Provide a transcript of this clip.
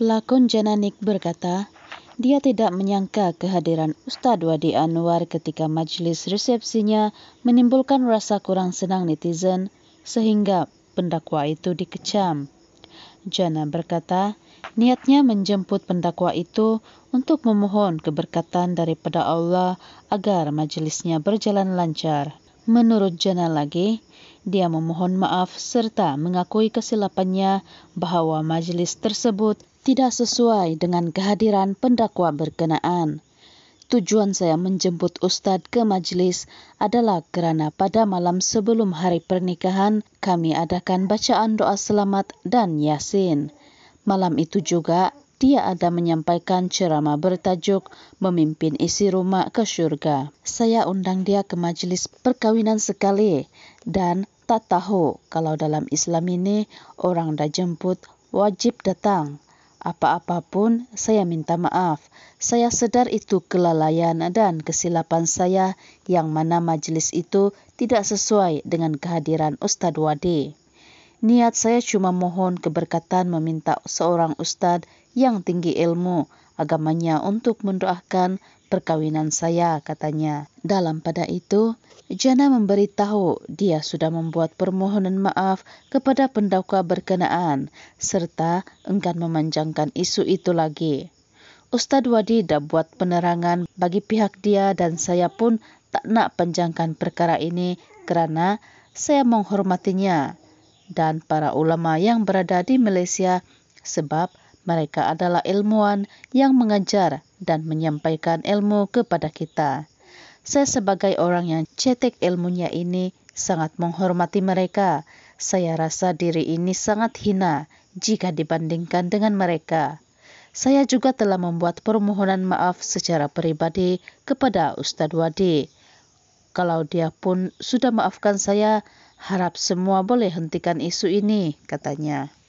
Pelakon Jananik berkata, dia tidak menyangka kehadiran Ustaz Wadi Anwar ketika majlis resepsinya menimbulkan rasa kurang senang netizen sehingga pendakwa itu dikecam. Jana berkata, niatnya menjemput pendakwa itu untuk memohon keberkatan daripada Allah agar majlisnya berjalan lancar. Menurut Jana lagi, dia memohon maaf serta mengakui kesilapannya bahawa majlis tersebut tidak sesuai dengan kehadiran pendakwa berkenaan. Tujuan saya menjemput Ustaz ke majlis adalah kerana pada malam sebelum hari pernikahan kami adakan bacaan doa selamat dan yasin. Malam itu juga dia ada menyampaikan ceramah bertajuk Memimpin Isi Rumah ke Syurga. Saya undang dia ke majlis perkawinan sekali dan tak tahu kalau dalam Islam ini orang dah jemput wajib datang. Apa-apapun, saya minta maaf. Saya sedar itu kelalaian dan kesilapan saya yang mana majlis itu tidak sesuai dengan kehadiran Ustaz Wadi. Niat saya cuma mohon keberkatan meminta seorang Ustaz yang tinggi ilmu agamanya untuk mendoakan perkawinan saya, katanya. Dalam pada itu, Jana memberitahu dia sudah membuat permohonan maaf kepada pendakwa berkenaan serta enggan memanjangkan isu itu lagi. Ustaz Wadi dah buat penerangan bagi pihak dia dan saya pun tak nak panjangkan perkara ini kerana saya menghormatinya dan para ulama yang berada di Malaysia sebab mereka adalah ilmuwan yang mengajar dan menyampaikan ilmu kepada kita. Saya sebagai orang yang cetek ilmunya ini sangat menghormati mereka. Saya rasa diri ini sangat hina jika dibandingkan dengan mereka. Saya juga telah membuat permohonan maaf secara pribadi kepada Ustaz Wadi. Kalau dia pun sudah maafkan saya, harap semua boleh hentikan isu ini, katanya.